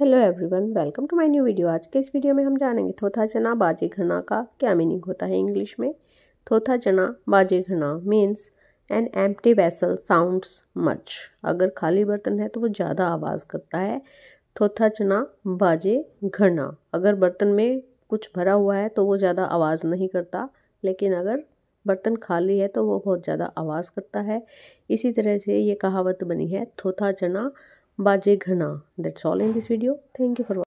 Hello everyone welcome to my new video आज के इस वीडियो में हम जानेंगे थोथा चना बाजे घना का क्या मीनिंग होता है इंग्लिश में थोथा चना बाजे घना means an empty vessel sounds much अगर खाली बर्तन है तो वो ज़्यादा आवाज़ करता है थोथा चना बाजे घना अगर बर्तन में कुछ भरा हुआ है तो वो ज़्यादा आवाज़ नहीं करता लेकिन अगर बर्तन खाली है तो वो बहुत ज़्यादा आवाज़ करता है इसी तरह से ये कहावत बनी है थोथा चना Bajegana. That's all in this video. Thank you for watching.